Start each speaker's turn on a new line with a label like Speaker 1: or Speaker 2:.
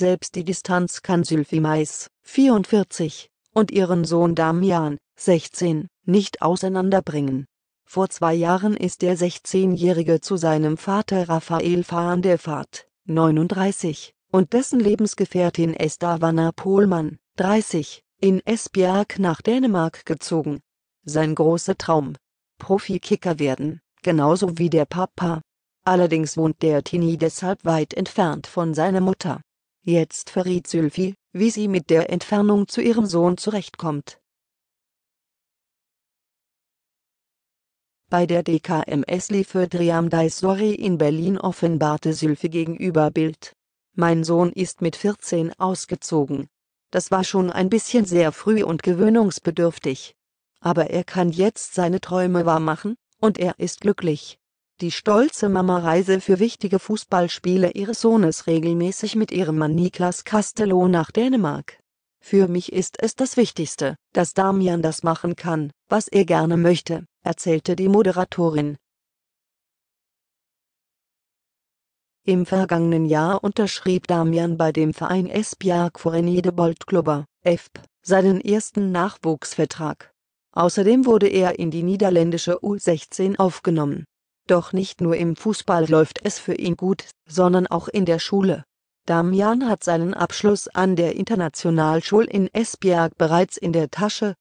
Speaker 1: Selbst die Distanz kann Sylvie Mais, 44, und ihren Sohn Damian, 16, nicht auseinanderbringen. Vor zwei Jahren ist der 16-Jährige zu seinem Vater Raphael Fahn der Fahrt, 39, und dessen Lebensgefährtin Estavana Pohlmann, 30, in Esbjerg nach Dänemark gezogen. Sein großer Traum. Profikicker werden, genauso wie der Papa. Allerdings wohnt der Teenie deshalb weit entfernt von seiner Mutter. Jetzt verriet Sylvie, wie sie mit der Entfernung zu ihrem Sohn zurechtkommt. Bei der DKMS Liefödriam Riam in Berlin offenbarte Sylvie gegenüber Bild. Mein Sohn ist mit 14 ausgezogen. Das war schon ein bisschen sehr früh und gewöhnungsbedürftig. Aber er kann jetzt seine Träume wahrmachen, und er ist glücklich. Die stolze Mama reise für wichtige Fußballspiele ihres Sohnes regelmäßig mit ihrem Mann Niklas Castello nach Dänemark. Für mich ist es das Wichtigste, dass Damian das machen kann, was er gerne möchte, erzählte die Moderatorin. Im vergangenen Jahr unterschrieb Damian bei dem Verein Esbjerg Forenide Boldklubber, EFP, seinen ersten Nachwuchsvertrag. Außerdem wurde er in die niederländische U16 aufgenommen. Doch nicht nur im Fußball läuft es für ihn gut, sondern auch in der Schule. Damian hat seinen Abschluss an der Internationalschule in Esbjerg bereits in der Tasche,